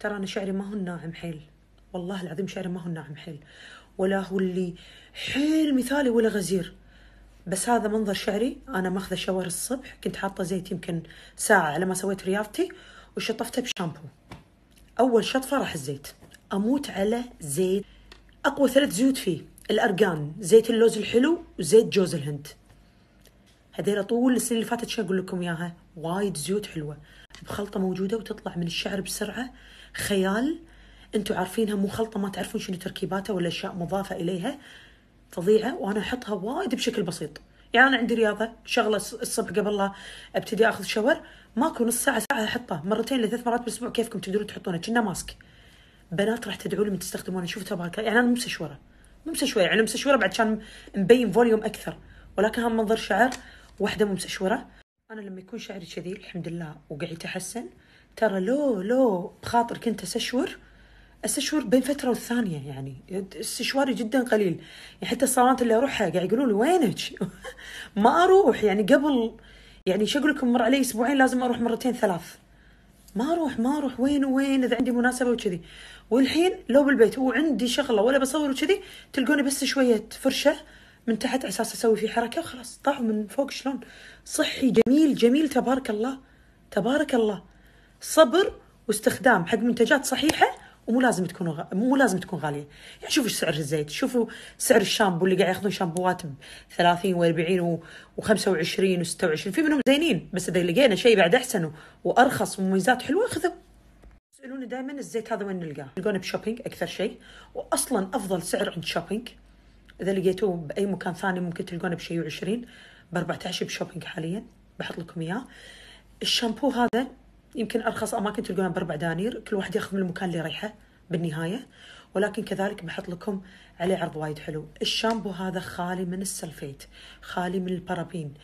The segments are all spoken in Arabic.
ترى أنا شعري ما هو الناعم حيل والله العظيم شعري ما هو الناعم حيل ولا هو اللي حيل مثالي ولا غزير بس هذا منظر شعري أنا ماخذة شاور الصبح كنت حاطة زيت يمكن ساعة على ما سويت رياضتي وشطفته بشامبو أول شطفة راح الزيت أموت على زيت أقوى ثلاث زيوت فيه الأرقان زيت اللوز الحلو وزيت جوز الهند هذيلا طول السنين اللي فاتت شو اقول لكم اياها وايد زيوت حلوه بخلطه موجوده وتطلع من الشعر بسرعه خيال انتم عارفينها مو خلطه ما تعرفون شنو تركيباتها ولا اشياء مضافه اليها فظيعه وانا احطها وايد بشكل بسيط يعني انا عندي رياضه شغله الصبح قبل لا ابتدي اخذ شاور ماكو نص ساعه ساعه احطه مرتين لثلاث مرات بالاسبوع كيفكم تقدرون تحطونه كنا ماسك بنات راح تدعوا لي من تستخدمونه شوف تبارك يعني انا مو مسشوره مو مسشوره يعني مسشوره بعد كان مبين فوليوم اكثر ولكن هم منظر شعر واحدة مستشورة أنا لما يكون شعري كذي الحمد لله وقاعد يتحسن ترى لو لو بخاطر كنت اسشور استشور بين فتره والثانيه يعني استشواري جدا قليل يعني حتى الصالونات اللي اروحها قاعد يقولون لي وينك؟ ما اروح يعني قبل يعني شو اقول لكم مر علي اسبوعين لازم اروح مرتين ثلاث ما اروح ما اروح وين وين اذا عندي مناسبه وكذي والحين لو بالبيت وعندي شغله ولا بصور وكذي تلقوني بس شويه فرشه من تحت على اساس اسوي فيه حركه وخلاص طاحوا من فوق شلون صحي جميل جميل تبارك الله تبارك الله صبر واستخدام حق منتجات صحيحه ومو لازم تكون غ... مو لازم تكون غاليه يعني شوفوا سعر الزيت شوفوا سعر الشامبو اللي قاعد ياخذون شامبوات ب 30 و40 و25 و26 في منهم زينين بس اذا لقينا شيء بعد احسن وارخص ومميزات حلوه خذوا يسالوني دائما الزيت هذا وين نلقاه؟ نلقونه بشوبينج اكثر شيء واصلا افضل سعر عند شوبينج اذا لقيتوه باي مكان ثاني ممكن تلقونه بشيء وعشرين ب 14 بشوبينج حاليا بحط لكم اياه الشامبو هذا يمكن ارخص اماكن تلقونه باربع دنانير كل واحد ياخذ من المكان اللي يريحه بالنهايه ولكن كذلك بحط لكم عليه عرض وايد حلو الشامبو هذا خالي من السلفيت خالي من البارابين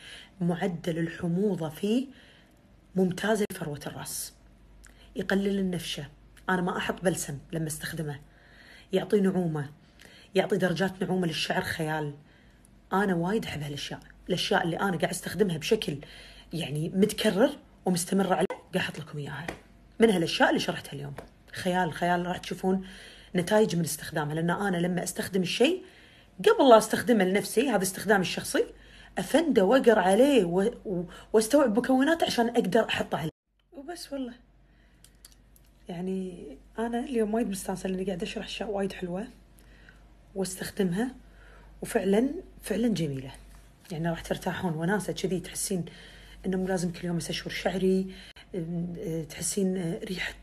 معدل الحموضه فيه ممتازه لفروه الراس يقلل النفشه انا ما احط بلسم لما استخدمه يعطي نعومه يعطي درجات نعومه للشعر خيال انا وايد احب هالاشياء الاشياء اللي انا قاعد استخدمها بشكل يعني متكرر ومستمر عليه قاعد احط لكم اياها من هالاشياء اللي شرحتها اليوم خيال خيال راح تشوفون نتائج من استخدامها لان انا لما استخدم الشيء قبل لا استخدمه لنفسي هذا استخدامي الشخصي افنده واقر عليه و... و... واستوعب مكوناته عشان اقدر احطه عليه وبس والله يعني انا اليوم وايد مستانسه لاني قاعده اشرح اشياء وايد حلوه واستخدمها وفعلا فعلا جميله يعني راح ترتاحون وناسه كذي تحسين انه مو لازم كل يوم استشور شعري أه، تحسين أه، ريحه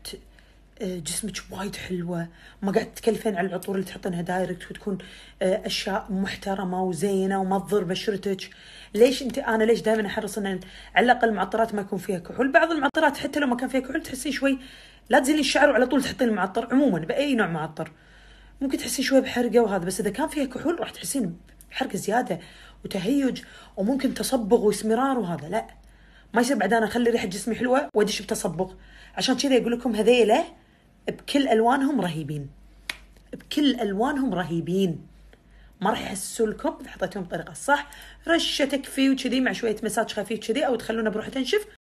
أه، جسمك وايد حلوه ما قاعد تكلفين على العطور اللي تحطينها دايركت وتكون اشياء محترمه وزينه وما تضر بشرتك ليش انت انا ليش دائما احرص ان على الاقل المعطرات ما يكون فيها كحول بعض المعطرات حتى لو ما كان فيها كحول تحسين شوي لا تزيلين الشعر وعلى طول تحطين المعطر عموما باي نوع معطر ممكن تحسين شويه بحرقه وهذا بس اذا كان فيها كحول راح تحسين بحرقه زياده وتهيج وممكن تصبغ واسمرار وهذا لا ما يصير بعد انا اخلي ريحه جسمي حلوه وادش بتصبغ عشان كذا اقول لكم هذيله بكل الوانهم رهيبين بكل الوانهم رهيبين ما راح يحسوا لكم اذا حطيتهم بطريقه صح رشه تكفي وكذي مع شويه مساج خفيف كذي او تخلونه بروحه تنشف